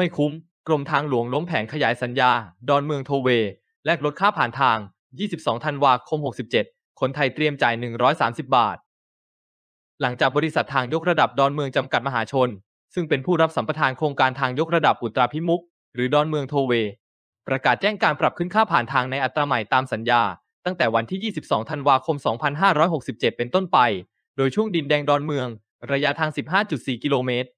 ไม่คุ้มกรมทางหลวงล้มแผงขยายสัญญาดอนเมืองโทเว แลกลดค่าผ่านทาง 22 ธันวาคม 67 คนไทยเตรียมจ่าย 130 บาท หลังจากบริษัททางยกระดับดอนเมืองจำกัดมหาชน ซึ่งเป็นผู้รับสัมปทานโครงการทางยกระดับอุตราพิมุกหรือดอนเมืองโทเว ประกาศแจ้งการปรับขึ้นค่าผ่านทางในอัตราใหม่ตามสัญญา ตั้งแต่วันที่ 22 ธันวาคม 2567 เป็นต้นไป โดยช่วงดินแดงดอนเมือง ระยะทาง 15.4 กิโลเมตร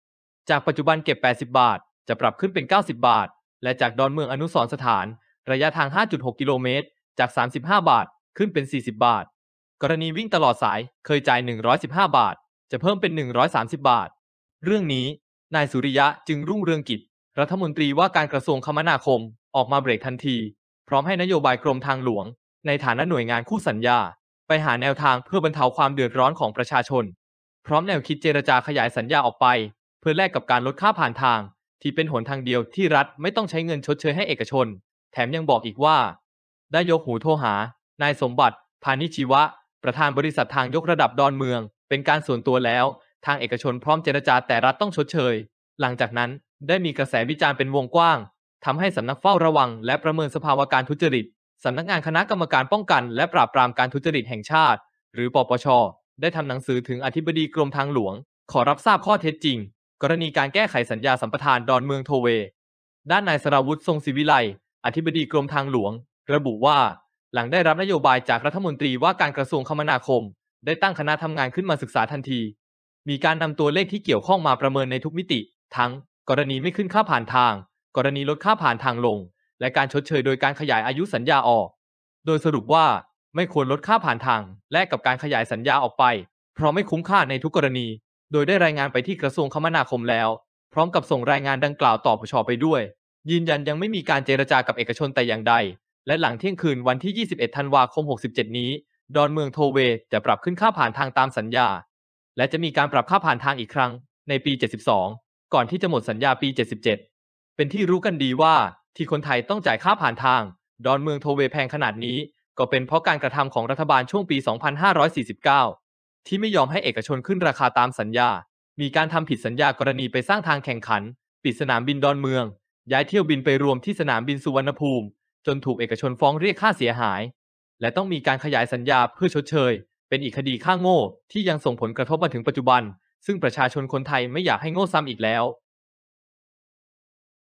จากปัจจุบันเก็บ 80 บาทจะปรับขึ้นเป็น 90 บาท และจากดอนเมืองอนุสรสถาน ระยะทาง 5.6 กิโลเมตร จาก 35 บาท ขึ้นเป็น 40 บาท กรณีวิ่งตลอดสาย เคยจ่าย 115 บาท จะเพิ่มเป็น 130 บาท เรื่องนี้ นายสุริยะจึงรุ่งเรืองกิจ รัฐมนตรีว่าการกระทรวงคมนาคม ออกมาเบรกทันที พร้อมให้นโยบายกรมทางหลวง ในฐานะหน่วยงานคู่สัญญา ไปหาแนวทางเพื่อบรรเทาความเดือดร้อนของประชาชน พร้อมแนวคิดเจรจาขยายสัญญาออกไป เพื่อแลกกับการลดค่าผ่านทางที่เป็นหนทางเดียวที่รัฐไม่ต้องใช้เงินชดเชยให้เอกชน แถมยังบอกอีกว่า ได้ยกหูโทรหานายสมบัติ พานิชีวะ ประธานบริษัททางยกระดับดอนเมือง เป็นการส่วนตัวแล้ว ทางเอกชนพร้อมเจรจาแต่รัฐต้องชดเชย หลังจากนั้นได้มีกระแสวิจารณ์เป็นวงกว้าง ทำให้สำนักเฝ้าระวัง และประเมินสภาวะการทุจริตสำนักงานคณะกรรมการป้องกันและปราบปรามการทุจริตแห่งชาติ หรือปปช ได้ทำหนังสือถึงอธิบดีกรมทางหลวง ขอรับทราบข้อเท็จจริงกรณีการแก้ไขสัญญาสัมปทาน ดอนเมืองโทเว ด้านนายสราวุฒิทรงศิวิไล อธิบดีกรมทางหลวง ระบุว่า หลังได้รับนโยบายจากรัฐมนตรีว่าการกระทรวงคมนาคม ได้ตั้งคณะทำงานขึ้นมาศึกษาทันที มีการนำตัวเลขที่เกี่ยวข้องมาประเมินในทุกมิติ ทั้งกรณีไม่ขึ้นค่าผ่านทาง กรณีลดค่าผ่านทางลง และการชดเชยโดยการขยายอายุสัญญาออก โดยสรุปว่าไม่ควรลดค่าผ่านทาง และกับการขยายสัญญาออกไป เพราะไม่คุ้มค่าในทุกกรณีโดยได้รายงานไปที่กระทรวงคมนาคมแล้ว พร้อมกับส่งรายงานดังกล่าวต่อปชไปด้วย ยืนยันยังไม่มีการเจรจากับเอกชนแต่อย่างใด และหลังเที่ยงคืนวันที่ 21 ธันวาคม 67 นี้ดอนเมืองโทเวจะปรับขึ้นค่าผ่านทางตามสัญญา และจะมีการปรับค่าผ่านทางอีกครั้ง ในปี 72 ก่อนที่จะหมดสัญญาปี 77 เป็นที่รู้กันดีว่าที่คนไทยต้องจ่ายค่าผ่านทางดอนเมืองโทเวแพงขนาดนี้ ก็เป็นเพราะการกระทำของรัฐบาลช่วงปี 2549ที่ไม่ยอมให้เอกชนขึ้นราคาตามสัญญา มีการทำผิดสัญญากรณีไปสร้างทางแข่งขัน ปิดสนามบินดอนเมือง ย้ายเที่ยวบินไปรวมที่สนามบินสุวรรณภูมิ จนถูกเอกชนฟ้องเรียกค่าเสียหาย และต้องมีการขยายสัญญาเพื่อชดเชย เป็นอีกคดีข้างโง่ ที่ยังส่งผลกระทบมาถึงปัจจุบัน ซึ่งประชาชนคนไทยไม่อยากให้โง่ซ้ำอีกแล้ว